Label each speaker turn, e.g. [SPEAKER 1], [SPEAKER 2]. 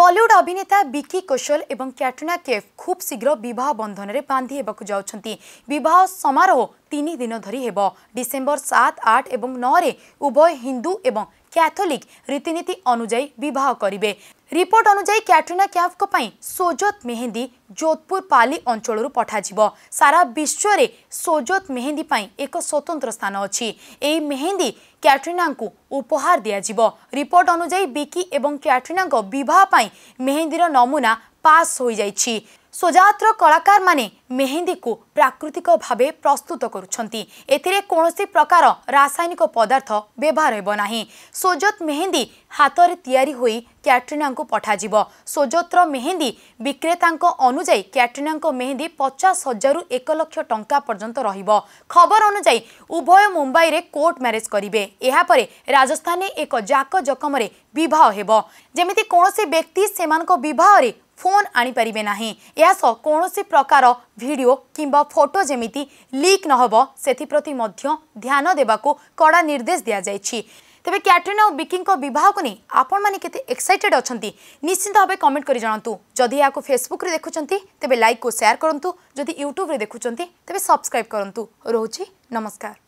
[SPEAKER 1] বলিউড অভিনেতা বিকি কোশল এবং ক্যাটরিনা কেফ খুব শীঘ্র বিবাহ বন্ধনরে বাঁধি হওয়া যাচ্ছেন বিবাহ সমারোহ তিন দিন ধরি হব ডিসেম্বর সাত আট এবং নরে উভয় হিন্দু এবং ক্যাথোলিক রীতিনীতি অনুযায়ী বিবাহ করবে রিপোর্ট অনুযায়ী କ୍ୟାଟ୍ରିନା କ୍ୟାଫ୍ଙ୍କ ପାଇଁ ସୋଜତ ମେହେନ୍ଦି ଯୋଧପୁର ପାଲି ଅଞ୍ଚଳରୁ ପଠାଯିବ ସାରା ବିଶ୍ୱରେ ସୋଜତ ମେହେନ୍ଦି ପାଇଁ ଏକ ସ୍ୱତନ୍ତ୍ର ସ୍ଥାନ ଅଛି ଏହି ମେହେନ୍ଦି କ୍ୟାଟ୍ରିନାଙ୍କୁ ଉପହାର ଦିଆଯିବ ରିପୋର୍ଟ ଅନୁଯାୟୀ ବିକି ଏବଂ କ୍ୟାଟ୍ରିନାଙ୍କ ବିବାହ ପାଇଁ ମେହେନ୍ଦିର ନମୁନା ପାସ୍ ହୋଇଯାଇଛି শোজাহাতর কলাকার মানে মেহেন্দিকু প্রাকৃতিক ভাবে প্রস্তুত করছেন এতে কৌশি প্রকার রাসায়নিক পদার্থ ব্যবহার হব না সোজত মেহেন্দি হাতরে তৈরি হয়ে କ୍ୟାଟ୍ରିନାଙ୍କୁ ପଠାଯିବ ସୋଜତ୍ର ମେହେନ୍ଦି ବିକ୍ରେତାଙ୍କ ଅନୁଯାୟୀ କ୍ୟାଟ୍ରିନାଙ୍କ ମେହେନ୍ଦି ପଚାଶ ହଜାରରୁ ଏକ ଲକ୍ଷ ଟଙ୍କା ପର୍ଯ୍ୟନ୍ତ ରହିବ ଖବର ଅନୁଯାୟୀ ଉଭୟ ମୁମ୍ବାଇରେ କୋର୍ଟ ମ୍ୟାରେଜ୍ କରିବେ ଏହାପରେ ରାଜସ୍ଥାନରେ ଏକ ଜାକଜକମରେ ବିବାହ ହେବ ଯେମିତି କୌଣସି ବ୍ୟକ୍ତି ସେମାନଙ୍କ ବିବାହରେ ଫୋନ୍ ଆଣିପାରିବେ ନାହିଁ ଏହା ସହ କୌଣସି ପ୍ରକାର ଭିଡ଼ିଓ କିମ୍ବା ଫଟୋ ଯେମିତି ଲିକ୍ ନହେବ ସେଥିପ୍ରତି ମଧ୍ୟ ଧ୍ୟାନ ଦେବାକୁ କଡ଼ା ନିର୍ଦ୍ଦେଶ ଦିଆଯାଇଛି ତେବେ କ୍ୟାଟ୍ରିନା ଓ ବିକିଙ୍କ ବିବାହକୁ ନେଇ ଆପଣମାନେ କେତେ ଏକ୍ସାଇଟେଡ୍ ଅଛନ୍ତି ନିଶ୍ଚିନ୍ତ ଭାବେ କମେଣ୍ଟ କରି ଜଣାନ୍ତୁ ଯଦି ଏହାକୁ ଫେସବୁକ୍ରେ ଦେଖୁଛନ୍ତି ତେବେ ଲାଇକ୍ ଓ ସେୟାର କରନ୍ତୁ ଯଦି ୟୁଟ୍ୟୁବ୍ରେ ଦେଖୁଛନ୍ତି ତେବେ ସବସ୍କ୍ରାଇବ୍ କରନ୍ତୁ ରହୁଛି ନମସ୍କାର